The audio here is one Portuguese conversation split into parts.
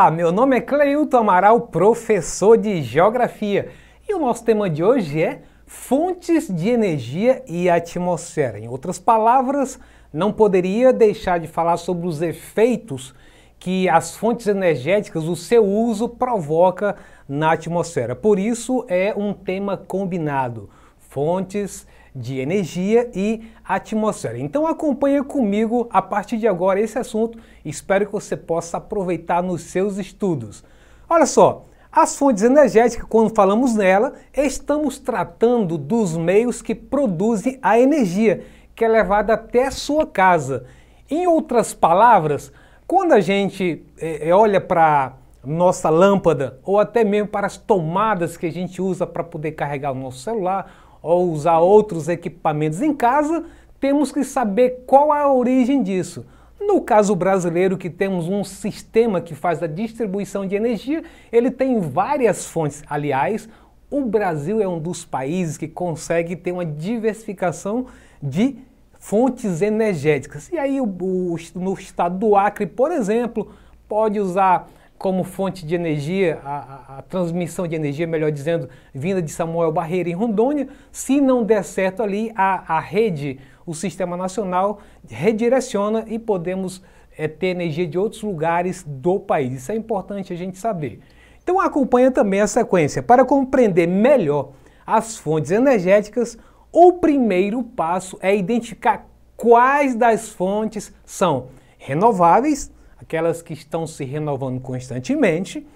Olá, meu nome é Cleilton Amaral, professor de Geografia, e o nosso tema de hoje é fontes de energia e atmosfera. Em outras palavras, não poderia deixar de falar sobre os efeitos que as fontes energéticas, o seu uso provoca na atmosfera. Por isso é um tema combinado: fontes de energia e atmosfera. Então acompanha comigo a partir de agora esse assunto, espero que você possa aproveitar nos seus estudos. Olha só, as fontes energéticas, quando falamos nela, estamos tratando dos meios que produzem a energia que é levada até a sua casa. Em outras palavras, quando a gente é, é olha para nossa lâmpada ou até mesmo para as tomadas que a gente usa para poder carregar o nosso celular ou usar outros equipamentos em casa, temos que saber qual é a origem disso. No caso brasileiro, que temos um sistema que faz a distribuição de energia, ele tem várias fontes. Aliás, o Brasil é um dos países que consegue ter uma diversificação de fontes energéticas. E aí, o, o, no estado do Acre, por exemplo, pode usar como fonte de energia, a, a, a, transmissão de energia, melhor dizendo, vinda de Samuel Barreira em Rondônia. Se não der certo ali, a, a rede, o sistema nacional, redireciona e podemos é, ter energia de outros lugares do país. Isso é importante a gente saber. Então acompanha também a sequência. Para compreender melhor as fontes energéticas, o primeiro passo é identificar quais das fontes são renováveis, aquelas que estão se renovando constantemente,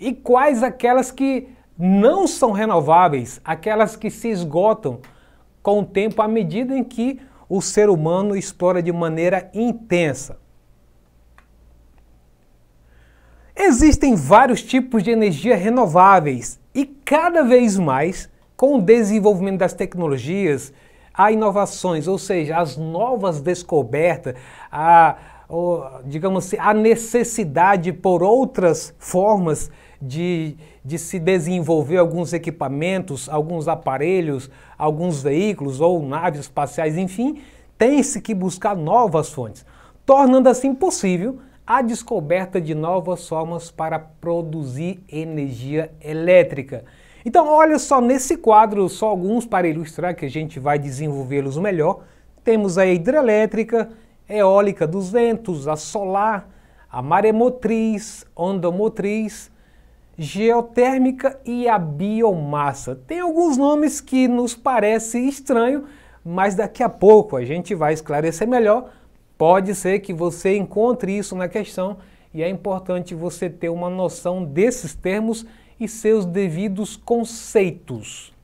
e quais aquelas que não são renováveis, aquelas que se esgotam com o tempo à medida em que o ser humano explora de maneira intensa. Existem vários tipos de energia renováveis e cada vez mais, com o desenvolvimento das tecnologias, há inovações, ou seja, as novas descobertas, a ou, digamos assim, a necessidade por outras formas de, de se desenvolver alguns equipamentos, alguns aparelhos, alguns veículos ou naves espaciais, enfim, tem-se que buscar novas fontes, tornando assim possível a descoberta de novas formas para produzir energia elétrica. Então, olha só nesse quadro, só alguns para ilustrar que a gente vai desenvolvê-los melhor. Temos a hidrelétrica, eólica dos ventos, a solar, a maremotriz, ondomotriz, geotérmica e a biomassa. Tem alguns nomes que nos parece estranho, mas daqui a pouco a gente vai esclarecer melhor. Pode ser que você encontre isso na questão e é importante você ter uma noção desses termos e seus devidos conceitos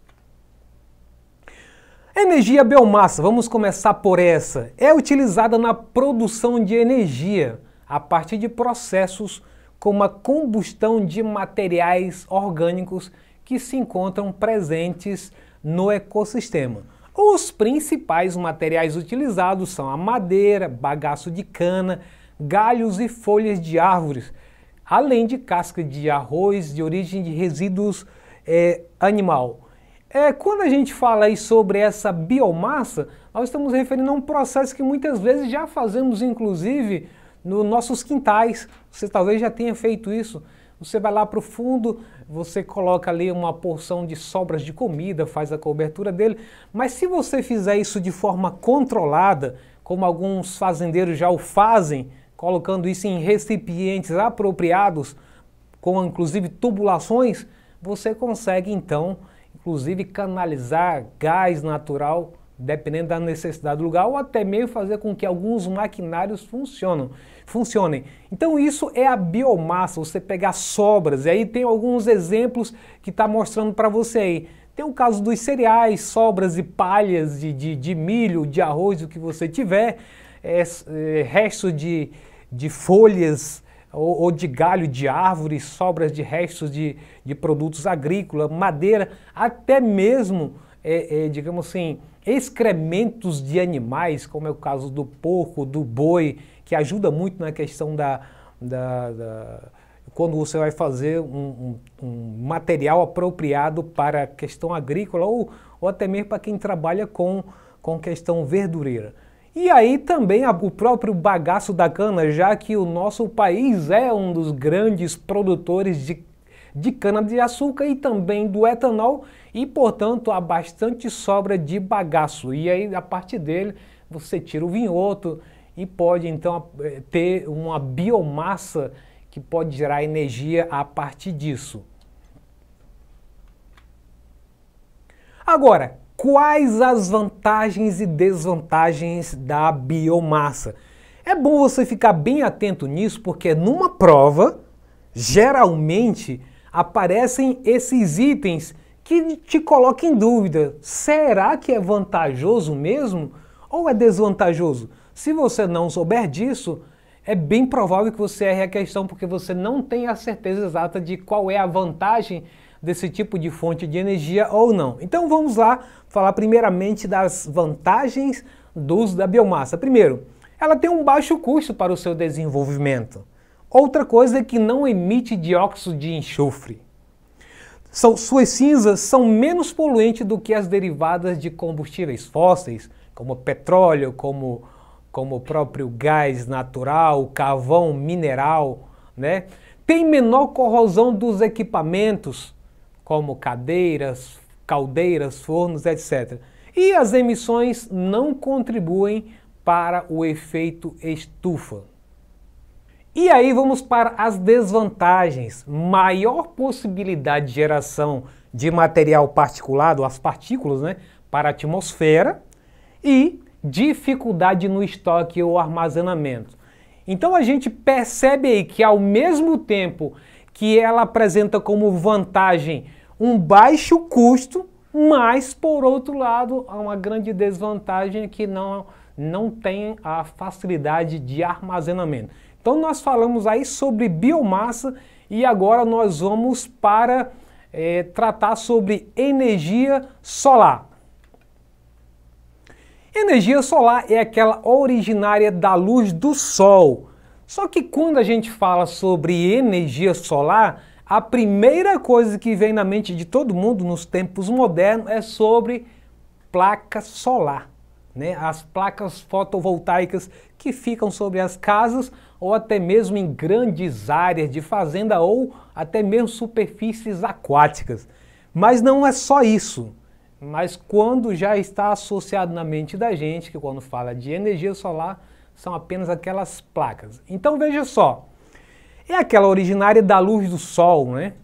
energia biomassa, vamos começar por essa, é utilizada na produção de energia a partir de processos como a combustão de materiais orgânicos que se encontram presentes no ecossistema. Os principais materiais utilizados são a madeira, bagaço de cana, galhos e folhas de árvores, além de casca de arroz de origem de resíduos é, animal. É, quando a gente fala aí sobre essa biomassa, nós estamos referindo a um processo que muitas vezes já fazemos, inclusive, nos nossos quintais. Você talvez já tenha feito isso. Você vai lá para o fundo, você coloca ali uma porção de sobras de comida, faz a cobertura dele. Mas se você fizer isso de forma controlada, como alguns fazendeiros já o fazem, colocando isso em recipientes apropriados, com inclusive tubulações, você consegue então inclusive canalizar gás natural, dependendo da necessidade do lugar, ou até meio fazer com que alguns maquinários funcionem. Então isso é a biomassa, você pegar sobras, e aí tem alguns exemplos que está mostrando para você aí. Tem o caso dos cereais, sobras e palhas de, de, de milho, de arroz, o que você tiver, é, é, resto de, de folhas ou, ou de galho de árvores, sobras de restos de, de produtos agrícolas, madeira, até mesmo, é, é, digamos assim, excrementos de animais, como é o caso do porco, do boi, que ajuda muito na questão da, da, da quando você vai fazer um, um, um, material apropriado para a questão agrícola ou, ou até mesmo para quem trabalha com, com questão verdureira. E aí também a, o próprio bagaço da cana, já que o nosso país é um dos grandes produtores de, de cana-de-açúcar e também do etanol, e portanto há bastante sobra de bagaço. E aí a partir dele você tira o vinhoto e pode então eh, ter uma biomassa que pode gerar energia a partir disso. Agora, Quais as vantagens e desvantagens da biomassa? É bom você ficar bem atento nisso, porque numa prova, geralmente aparecem esses itens que te colocam em dúvida: será que é vantajoso mesmo ou é desvantajoso? Se você não souber disso, é bem provável que você erre a questão, porque você não tem a certeza exata de qual é a vantagem desse tipo de fonte de energia ou não. Então vamos lá falar primeiramente das vantagens do uso da biomassa. Primeiro, ela tem um baixo custo para o seu desenvolvimento. Outra coisa é que não emite dióxido de enxofre. São, suas cinzas são menos poluentes do que as derivadas de combustíveis fósseis, como petróleo, como, como o próprio gás natural, carvão mineral, né? Tem menor corrosão dos equipamentos, como cadeiras, caldeiras, fornos, etc. E as emissões não contribuem para o efeito estufa. E aí vamos para as desvantagens. Maior possibilidade de geração de material particulado, as partículas, né, para a atmosfera e dificuldade no estoque ou armazenamento. Então a gente percebe aí que ao mesmo tempo que ela apresenta como vantagem um baixo custo, mas por outro lado há uma grande desvantagem que não, não tem a facilidade de armazenamento. Então nós falamos aí sobre biomassa e agora nós vamos para é, tratar sobre energia solar. Energia solar é aquela originária da luz do Sol só que quando a gente fala sobre energia solar, a primeira coisa que vem na mente de todo mundo nos tempos modernos é sobre placa solar, né? As placas fotovoltaicas que ficam sobre as casas ou até mesmo em grandes áreas de fazenda ou até mesmo superfícies aquáticas. Mas não é só isso. Mas quando já está associado na mente da gente, que quando fala de energia solar, são apenas aquelas placas. Então veja só, é aquela originária da luz do sol, né?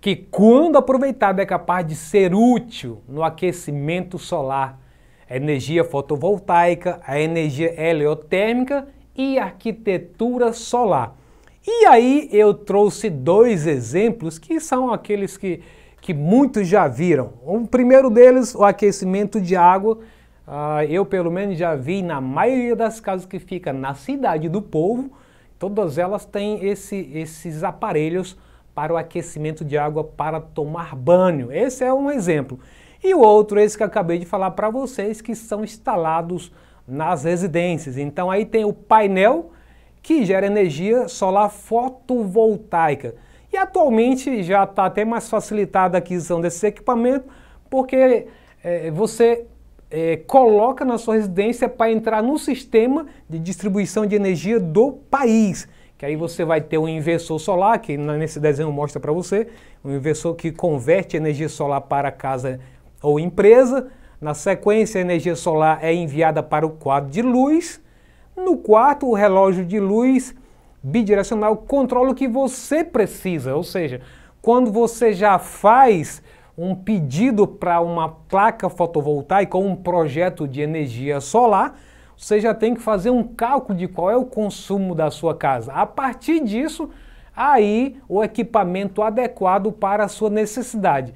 Que quando aproveitada é capaz de ser útil no aquecimento solar, a energia fotovoltaica, a energia heliotérmica e arquitetura solar. E aí eu trouxe dois exemplos que são aqueles que, que muitos já viram. O primeiro deles, o aquecimento de água, ah, eu, pelo menos, já vi na maioria das casas que fica na cidade do povo, todas elas têm esse, esses aparelhos para o aquecimento de água para tomar banho. Esse é um exemplo. E o outro, esse que eu acabei de falar para vocês, que são instalados nas residências. Então aí tem o painel que gera energia solar fotovoltaica. E atualmente já está até mais facilitada a aquisição desse equipamento, porque é, você é, coloca na sua residência para entrar no sistema de distribuição de energia do país. Que aí você vai ter um inversor solar, que nesse desenho mostra para você, um inversor que converte energia solar para casa ou empresa. Na sequência, a energia solar é enviada para o quadro de luz. No quarto, o relógio de luz bidirecional controla o que você precisa, ou seja, quando você já faz um pedido para uma placa fotovoltaica ou um projeto de energia solar, você já tem que fazer um cálculo de qual é o consumo da sua casa. A partir disso, aí o equipamento adequado para a sua necessidade.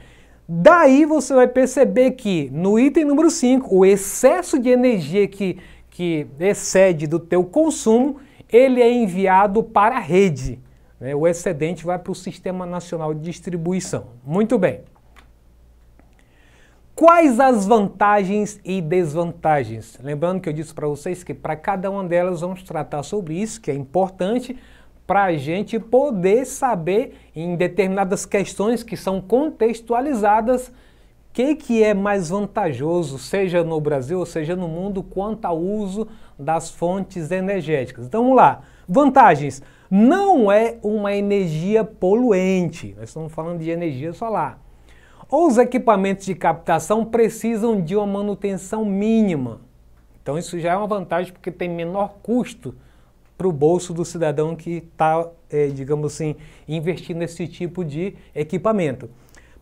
Daí você vai perceber que no item número 5, o excesso de energia que, que excede do teu consumo, ele é enviado para a rede. Né? O excedente vai para o Sistema Nacional de Distribuição. Muito bem. Quais as vantagens e desvantagens? Lembrando que eu disse para vocês que para cada uma delas vamos tratar sobre isso, que é importante para a gente poder saber em determinadas questões que são contextualizadas o que, que é mais vantajoso, seja no Brasil ou seja no mundo, quanto ao uso das fontes energéticas. Então vamos lá. Vantagens. Não é uma energia poluente. Nós estamos falando de energia solar os equipamentos de captação precisam de uma manutenção mínima. Então isso já é uma vantagem porque tem menor custo para o bolso do cidadão que está, é, eh, digamos assim, investindo nesse tipo de equipamento.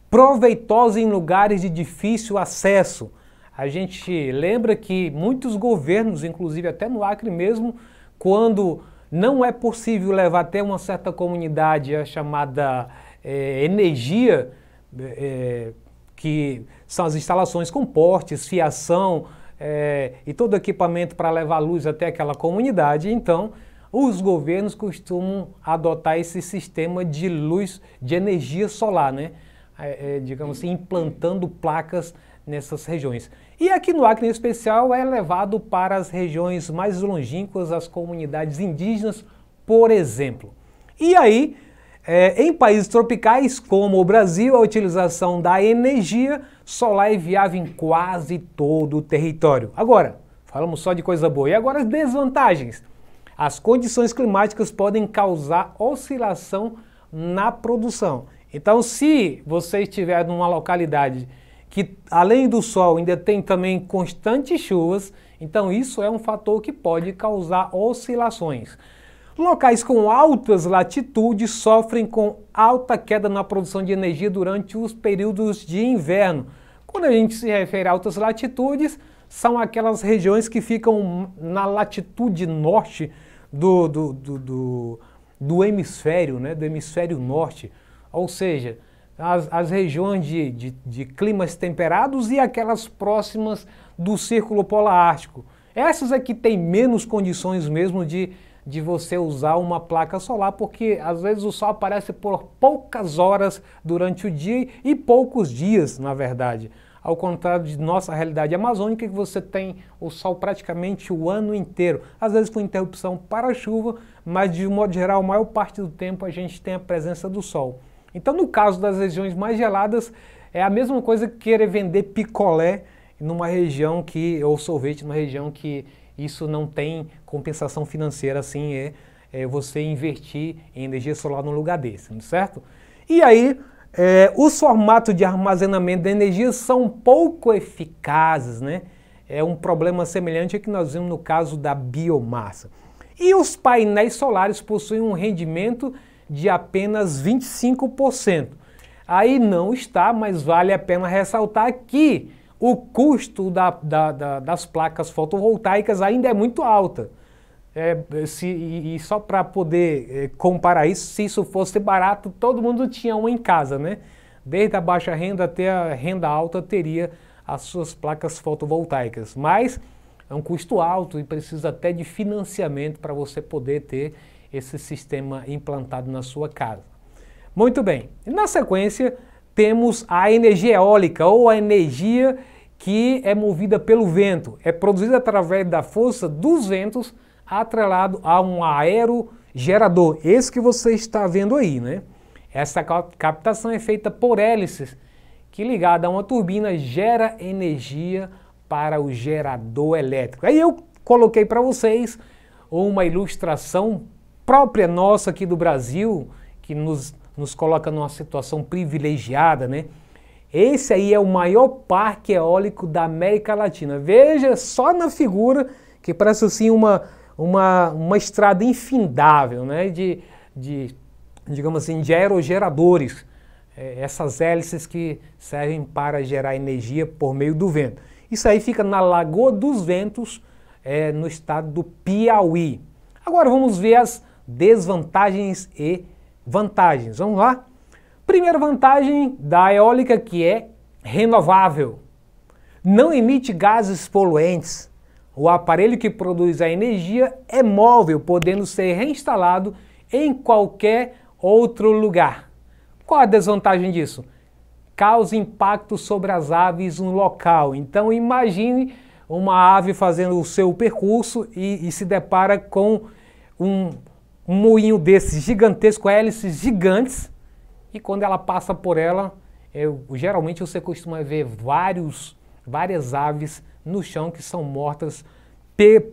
Proveitosa em lugares de difícil acesso. A gente lembra que muitos governos, inclusive até no Acre mesmo, quando não é possível levar até uma certa comunidade a chamada é, energia, é, que são as instalações com portes, fiação é, e todo equipamento para levar luz até aquela comunidade. Então, os governos costumam adotar esse sistema de luz, de energia solar, né? É, é digamos assim, implantando placas nessas regiões. E aqui no Acre, em especial, é levado para as regiões mais longínquas, as comunidades indígenas, por exemplo. E aí, é, em países tropicais como o Brasil, a utilização da energia solar é viável em quase todo o território. Agora, falamos só de coisa boa. E agora as desvantagens. As condições climáticas podem causar oscilação na produção. Então, se você estiver numa localidade que, além do sol, ainda tem também constantes chuvas, então isso é um fator que pode causar oscilações. Locais com altas latitudes sofrem com alta queda na produção de energia durante os períodos de inverno. Quando a gente se refere a altas latitudes, são aquelas regiões que ficam na latitude norte do, do, do, do, do hemisfério, né? do hemisfério norte. Ou seja, as, as regiões de, de, de climas temperados e aquelas próximas do círculo polar ártico. Essas é que têm menos condições mesmo de de você usar uma placa solar, porque às vezes o sol aparece por poucas horas durante o dia e poucos dias, na verdade. Ao contrário de nossa realidade amazônica, que você tem o sol praticamente o ano inteiro, às vezes com interrupção para a chuva, mas de um modo geral, a maior parte do tempo a gente tem a presença do sol. Então, no caso das regiões mais geladas, é a mesma coisa que querer vender picolé numa região que, ou sorvete numa região que isso não tem compensação financeira assim, é, é você investir em energia solar num lugar desse, é certo? E aí, é, os formatos de armazenamento de energia são pouco eficazes, né? É um problema semelhante ao que nós vimos no caso da biomassa. E os painéis solares possuem um rendimento de apenas 25%. Aí não está, mas vale a pena ressaltar que o custo da, da, da, das placas fotovoltaicas ainda é muito alta. É, é se, e, só para poder é, comparar isso, se isso fosse barato, todo mundo tinha uma em casa, né? Desde a baixa renda até a renda alta teria as suas placas fotovoltaicas. Mas é um custo alto e precisa até de financiamento para você poder ter esse sistema implantado na sua casa. Muito bem, na sequência temos a energia eólica ou a energia que é movida pelo vento, é produzida através da força dos ventos atrelado a um aerogerador, esse que você está vendo aí, né? Essa captação é feita por hélices que ligada a uma turbina gera energia para o gerador elétrico. Aí eu coloquei para vocês uma ilustração própria nossa aqui do Brasil, que nos nos coloca numa situação privilegiada, né? Esse aí é o maior parque eólico da América Latina. Veja só na figura, que parece assim uma, uma, uma estrada infindável, né? De, de, digamos assim, de aerogeradores, é, essas hélices que servem para gerar energia por meio do vento. Isso aí fica na Lagoa dos Ventos, é, no estado do Piauí. Agora vamos ver as desvantagens e vantagens. Vamos lá? Primeira vantagem da eólica que é renovável. Não emite gases poluentes. O aparelho que produz a energia é móvel, podendo ser reinstalado em qualquer outro lugar. Qual a desvantagem disso? Causa impacto sobre as aves no local. Então imagine uma ave fazendo o seu percurso e, e se depara com um um moinho desse gigantesco, hélices gigantes, e quando ela passa por ela, eu, geralmente você costuma ver vários, várias aves no chão que são mortas,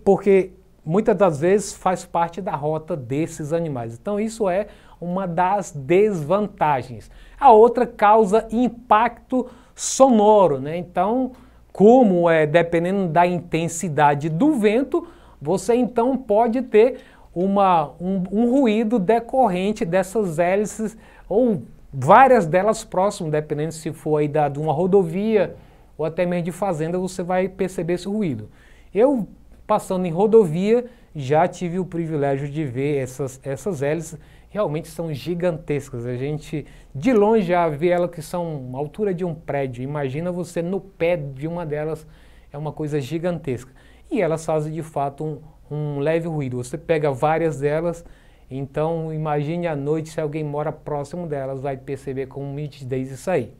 porque muitas das vezes faz parte da rota desses animais. Então isso é uma das desvantagens. A outra causa impacto sonoro, né? Então, como é dependendo da intensidade do vento, você então pode ter uma, um, um ruído decorrente dessas hélices, ou várias delas próximas, dependendo se for aí da, de uma rodovia ou até mesmo de fazenda, você vai perceber esse ruído. Eu, passando em rodovia, já tive o privilégio de ver essas, essas hélices, realmente são gigantescas. A gente, de longe, já vê elas que são a altura de um prédio. Imagina você no pé de uma delas, é uma coisa gigantesca. E elas fazem, de fato, um, um leve ruído. Você pega várias delas, então imagine à noite se alguém mora próximo delas, vai perceber com nitidez isso aí.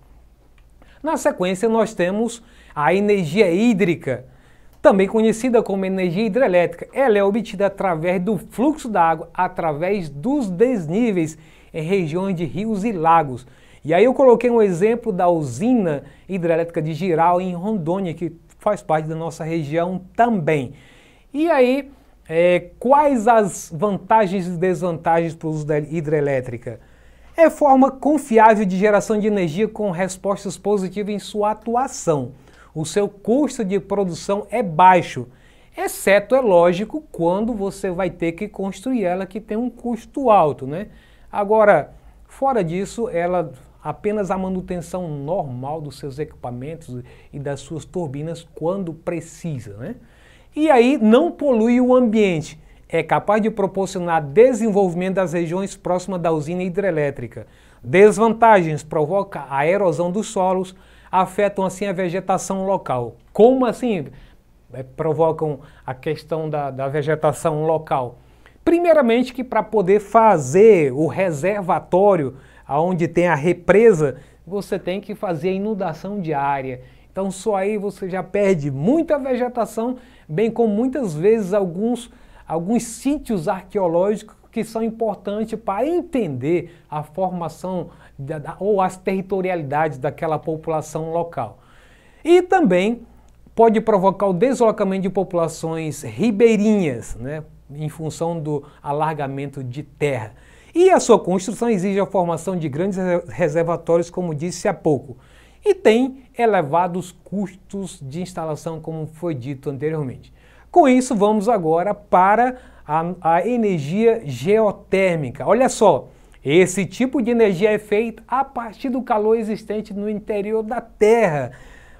Na sequência, nós temos a energia hídrica, também conhecida como energia hidrelétrica. Ela é obtida através do fluxo da água, através dos desníveis em regiões de rios e lagos. E aí eu coloquei um exemplo da usina hidrelétrica de Giral, em Rondônia, que faz parte da nossa região também. E aí, é, quais as vantagens e desvantagens para o uso da hidrelétrica? É forma confiável de geração de energia com respostas positivas em sua atuação. O seu custo de produção é baixo, exceto, é lógico, quando você vai ter que construir ela, que tem um custo alto, né? Agora, fora disso, ela apenas a manutenção normal dos seus equipamentos e das suas turbinas quando precisa, né? e aí não polui o ambiente. É capaz de proporcionar desenvolvimento das regiões próximas da usina hidrelétrica. Desvantagens: provoca a erosão dos solos, afetam assim a vegetação local. Como assim é, provocam a questão da, da vegetação local? Primeiramente, que para poder fazer o reservatório onde tem a represa, você tem que fazer a inundação diária. Então só aí você já perde muita vegetação, bem como muitas vezes alguns, alguns sítios arqueológicos que são importantes para entender a formação da, ou as territorialidades daquela população local. E também pode provocar o deslocamento de populações ribeirinhas, né, em função do alargamento de terra. E a sua construção exige a formação de grandes reservatórios, como disse há pouco e tem elevados custos de instalação, como foi dito anteriormente. Com isso, vamos agora para a, a energia geotérmica. Olha só, esse tipo de energia é feita a partir do calor existente no interior da Terra.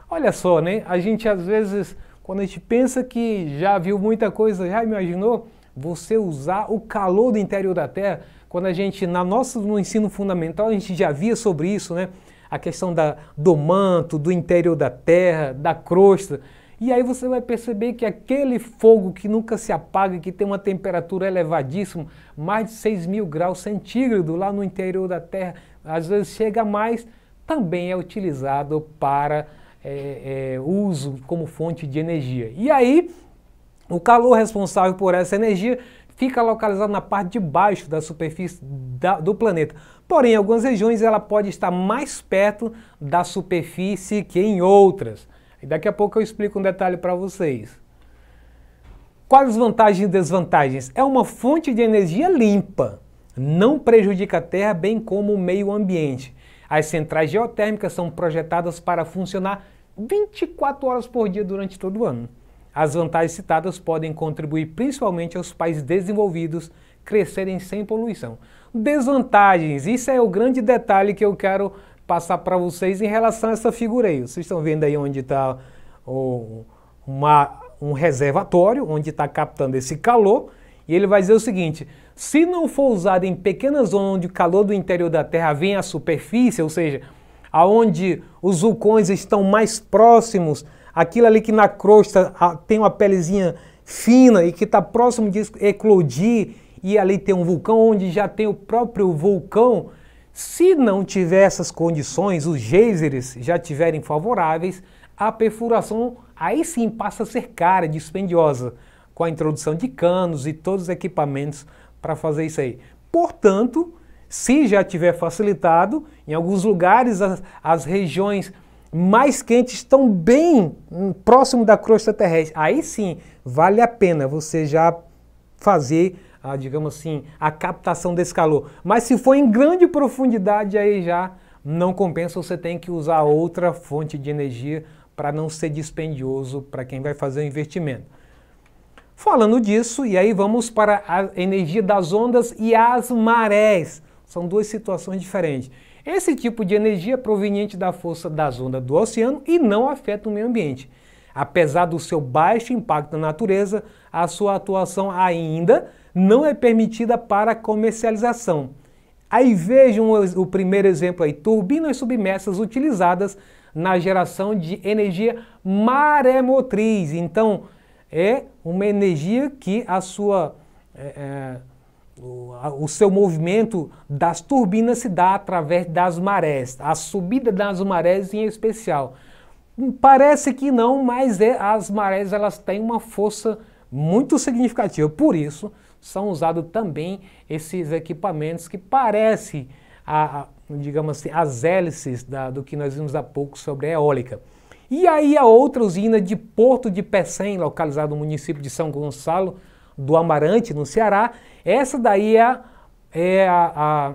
Olha só, né? A gente às vezes, quando a gente pensa que já viu muita coisa, já imaginou você usar o calor do interior da Terra? Quando a gente, na nossa, no ensino fundamental, a gente já via sobre isso, né? a questão da, do manto, do interior da terra, da crosta. E aí você vai perceber que aquele fogo que nunca se apaga, que tem uma temperatura elevadíssima, mais de 6 mil graus centígrados lá no interior da Terra, às vezes chega mais, também é utilizado para é, é, uso como fonte de energia. E aí, o calor responsável por essa energia fica localizada na parte de baixo da superfície da, do planeta. Porém, em algumas regiões ela pode estar mais perto da superfície que em outras. E daqui a pouco eu explico um detalhe para vocês. Quais as vantagens e desvantagens? É uma fonte de energia limpa, não prejudica a Terra, bem como o meio ambiente. As centrais geotérmicas são projetadas para funcionar 24 horas por dia durante todo o ano. As vantagens citadas podem contribuir principalmente aos países desenvolvidos crescerem sem poluição. Desvantagens, isso é o grande detalhe que eu quero passar para vocês em relação a essa figura aí. Vocês estão vendo aí onde está um reservatório, onde está captando esse calor, e ele vai dizer o seguinte, se não for usado em pequenas zonas onde o calor do interior da Terra vem à superfície, ou seja, aonde os vulcões estão mais próximos aquilo ali que na crosta tem uma pelezinha fina e que está próximo de eclodir, e ali tem um vulcão onde já tem o próprio vulcão, se não tiver essas condições, os geysers já tiverem favoráveis, a perfuração aí sim passa a ser cara, dispendiosa, com a introdução de canos e todos os equipamentos para fazer isso aí. Portanto, se já tiver facilitado, em alguns lugares as, as regiões mais quentes estão bem hum, próximo da crosta terrestre. Aí sim, vale a pena você já fazer, a, ah, digamos assim, a captação desse calor. Mas se for em grande profundidade, aí já não compensa, você tem que usar outra fonte de energia para não ser dispendioso para quem vai fazer o investimento. Falando disso, e aí vamos para a energia das ondas e as marés. São duas situações diferentes. Esse tipo de energia é proveniente da força das ondas do oceano e não afeta o meio ambiente. Apesar do seu baixo impacto na natureza, a sua atuação ainda não é permitida para comercialização. Aí vejam o primeiro exemplo aí, turbinas submersas utilizadas na geração de energia maremotriz. Então, é uma energia que a sua é, é, o, seu movimento das turbinas se dá através das marés, a subida das marés em especial. Parece que não, mas é, as marés elas têm uma força muito significativa. Por isso, são usados também esses equipamentos que parecem, a, a, digamos assim, as hélices da, do que nós vimos há pouco sobre a eólica. E aí a outra usina de Porto de Pecém, localizada no município de São Gonçalo, do Amarante, no Ceará. Essa daí é, a, é a, a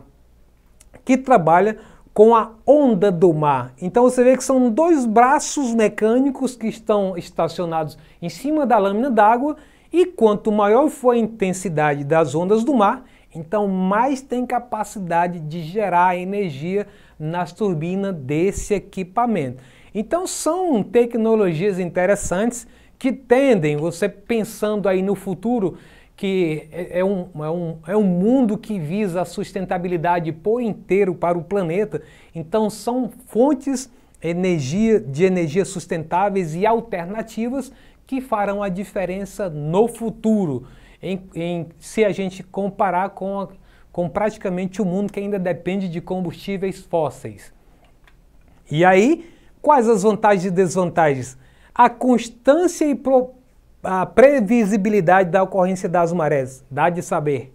que trabalha com a onda do mar. Então você vê que são dois braços mecânicos que estão estacionados em cima da lâmina d'água e quanto maior for a intensidade das ondas do mar, então mais tem capacidade de gerar energia nas turbinas desse equipamento. Então são tecnologias interessantes que tendem, você pensando aí no futuro, que é, é um, é, um, é um mundo que visa a sustentabilidade por inteiro para o planeta. Então, são fontes energia, de energia sustentáveis e alternativas que farão a diferença no futuro, em, em, se a gente comparar com, a, com praticamente o mundo que ainda depende de combustíveis fósseis. E aí, quais as vantagens e desvantagens? a constância e pro, a previsibilidade da ocorrência das marés. Dá de saber.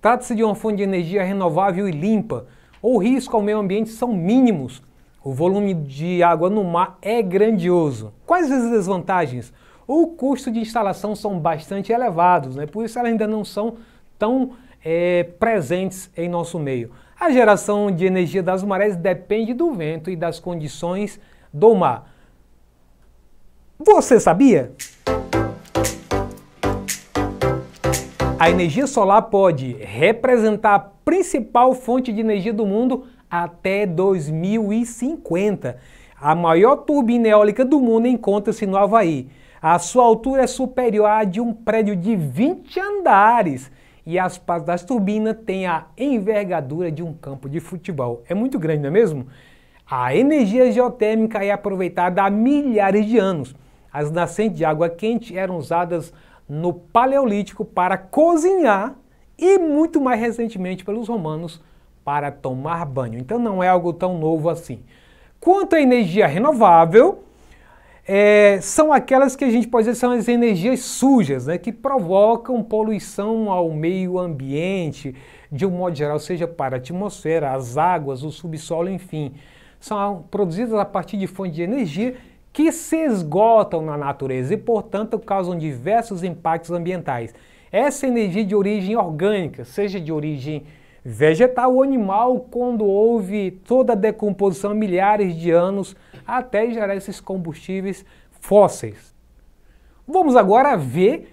Trata-se de uma fonte de energia renovável e limpa. O risco ao meio ambiente são mínimos. O volume de água no mar é grandioso. Quais as desvantagens? O custo de instalação são bastante elevados, né? por isso elas ainda não são tão é, presentes em nosso meio. A geração de energia das marés depende do vento e das condições do mar. Você sabia? A energia solar pode representar a principal fonte de energia do mundo até 2050. A maior turbina eólica do mundo encontra-se no Havaí. A sua altura é superior à de um prédio de 20 andares e as partes das turbinas têm a envergadura de um campo de futebol. É muito grande, não é mesmo? A energia geotérmica é aproveitada há milhares de anos. As nascentes de água quente eram usadas no Paleolítico para cozinhar e muito mais recentemente pelos romanos para tomar banho. Então não é algo tão novo assim. Quanto à energia renovável, é, são aquelas que a gente pode dizer são as energias sujas, né, que provocam poluição ao meio ambiente, de um modo geral, seja para a atmosfera, as águas, o subsolo, enfim. São produzidas a partir de fontes de energia que se esgotam na natureza e, portanto, causam diversos impactos ambientais. Essa energia é de origem orgânica, seja de origem vegetal ou animal, quando houve toda a decomposição milhares de anos até gerar esses combustíveis fósseis. Vamos agora ver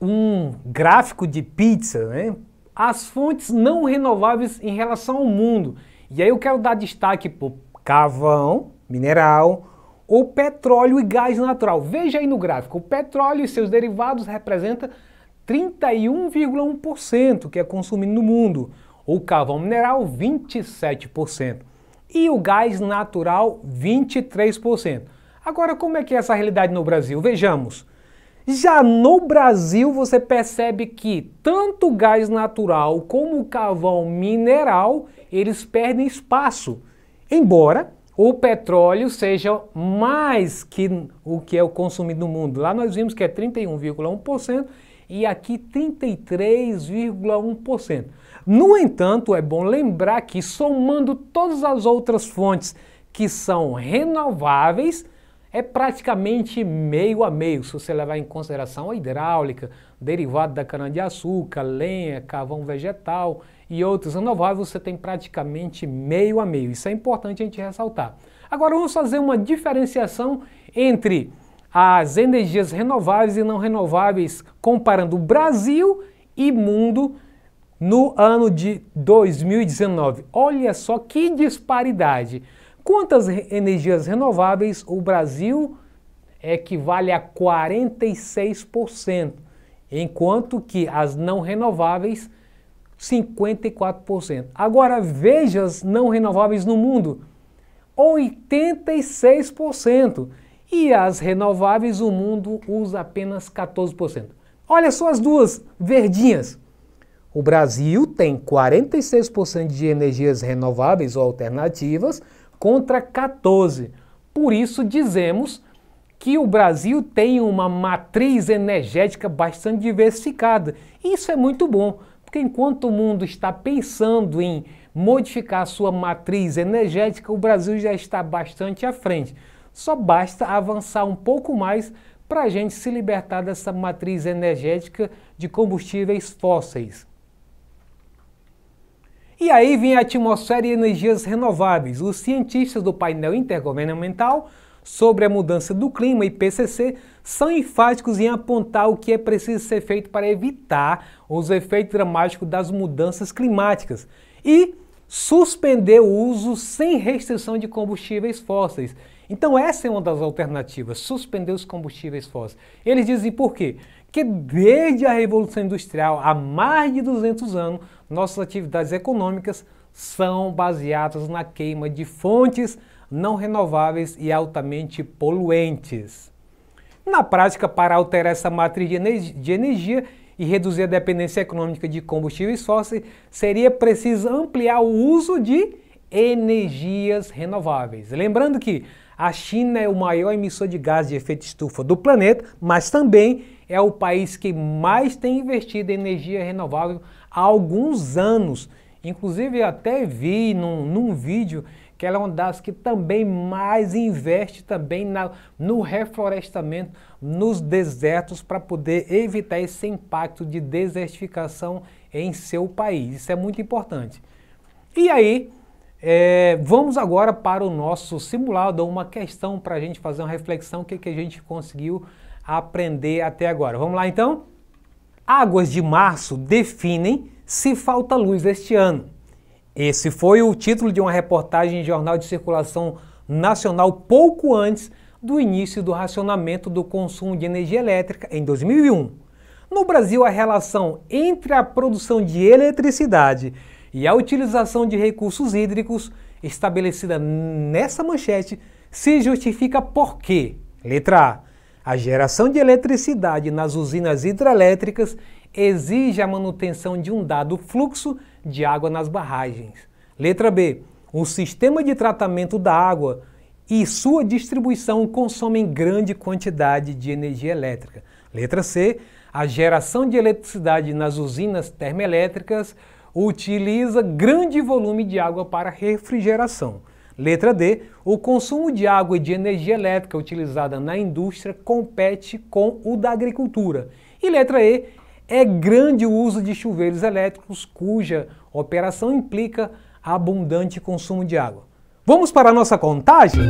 um gráfico de pizza, né? As fontes não renováveis em relação ao mundo. E aí eu quero dar destaque para carvão, mineral, o petróleo e gás natural. Veja aí no gráfico, o petróleo e seus derivados representa 31,1% que é consumido no mundo, o carvão mineral 27% e o gás natural 23%. Agora, como é que é essa realidade no Brasil? Vejamos. Já no Brasil, você percebe que tanto o gás natural como o carvão mineral, eles perdem espaço. Embora o petróleo seja mais que o que é o consumido no mundo. Lá nós vimos que é 31,1% e aqui 33,1%. No entanto, é bom lembrar que somando todas as outras fontes que são renováveis, é praticamente meio a meio, se você levar em consideração a hidráulica, derivado da cana-de-açúcar, lenha, carvão vegetal e outros renováveis, você tem praticamente meio a meio. Isso é importante a gente ressaltar. Agora vamos fazer uma diferenciação entre as energias renováveis e não renováveis, comparando Brasil e mundo no ano de 2019. Olha só que disparidade. Quantas energias renováveis o Brasil equivale a 46%, enquanto que as não renováveis 54%. Agora veja as não renováveis no mundo, 86%. E as renováveis o mundo usa apenas 14%. Olha só as duas verdinhas. O Brasil tem 46% de energias renováveis ou alternativas contra 14. Por isso dizemos que o Brasil tem uma matriz energética bastante diversificada. Isso é muito bom porque enquanto o mundo está pensando em modificar sua matriz energética, o Brasil já está bastante à frente. Só basta avançar um pouco mais para a gente se libertar dessa matriz energética de combustíveis fósseis. E aí vem a atmosfera e energias renováveis. Os cientistas do painel intergovernamental sobre a mudança do clima, IPCC, são enfáticos em apontar o que é preciso ser feito para evitar os efeitos dramáticos das mudanças climáticas e suspender o uso sem restrição de combustíveis fósseis. Então essa é uma das alternativas, suspender os combustíveis fósseis. Eles dizem por quê? Que desde a Revolução Industrial, há mais de 200 anos, nossas atividades econômicas são baseadas na queima de fontes não renováveis e altamente poluentes. Na prática, para alterar essa matriz de energia e reduzir a dependência econômica de combustíveis fósseis, seria preciso ampliar o uso de energias renováveis. Lembrando que a China é o maior emissor de gás de efeito estufa do planeta, mas também é o país que mais tem investido em energia renovável há alguns anos. Inclusive, eu até vi num, num vídeo que ela é uma das que também mais investe também na, no reflorestamento nos desertos para poder evitar esse impacto de desertificação em seu país. Isso é muito importante. E aí, é, vamos agora para o nosso simulado, uma questão para a gente fazer uma reflexão, o que, que a gente conseguiu aprender até agora. Vamos lá então? Águas de março definem se falta luz este ano. Esse foi o título de uma reportagem em jornal de circulação nacional pouco antes do início do racionamento do consumo de energia elétrica em 2001. No Brasil, a relação entre a produção de eletricidade e a utilização de recursos hídricos estabelecida nessa manchete se justifica porque, letra A, a geração de eletricidade nas usinas hidrelétricas exige a manutenção de um dado fluxo de água nas barragens. Letra B. O sistema de tratamento da água e sua distribuição consomem grande quantidade de energia elétrica. Letra C. A geração de eletricidade nas usinas termoelétricas utiliza grande volume de água para refrigeração. Letra D. O consumo de água e de energia elétrica utilizada na indústria compete com o da agricultura. E letra E é grande o uso de chuveiros elétricos cuja operação implica abundante consumo de água. Vamos para a nossa contagem?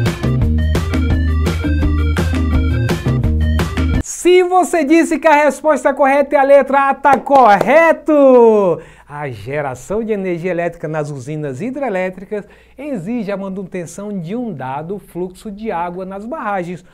Se você disse que a resposta correta é a letra A, tá correto! A geração de energia elétrica nas usinas hidrelétricas exige a manutenção de um dado fluxo de água nas barragens,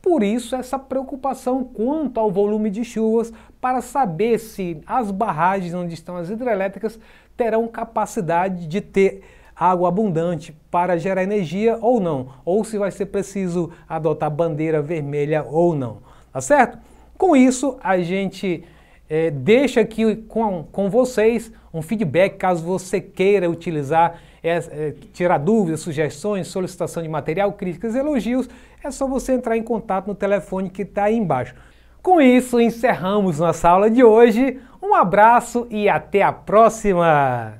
por isso, essa preocupação quanto ao volume de chuvas para saber se as barragens onde estão as hidrelétricas terão capacidade de ter água abundante para gerar energia ou não, ou se vai ser preciso adotar bandeira vermelha ou não, tá certo? Com isso, a gente é, deixa aqui com, com vocês um feedback caso você queira utilizar, é, é, tirar dúvidas, sugestões, solicitação de material, críticas, elogios é só você entrar em contato no telefone que está aí embaixo. Com isso, encerramos nossa aula de hoje. Um abraço e até a próxima!